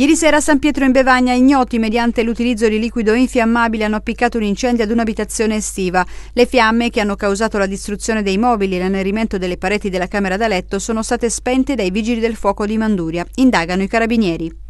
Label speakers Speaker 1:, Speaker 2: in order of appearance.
Speaker 1: Ieri sera a San Pietro in Bevagna ignoti mediante l'utilizzo di liquido infiammabile hanno appiccato un incendio ad un'abitazione estiva. Le fiamme che hanno causato la distruzione dei mobili e l'annerimento delle pareti della camera da letto sono state spente dai vigili del fuoco di Manduria. Indagano i carabinieri.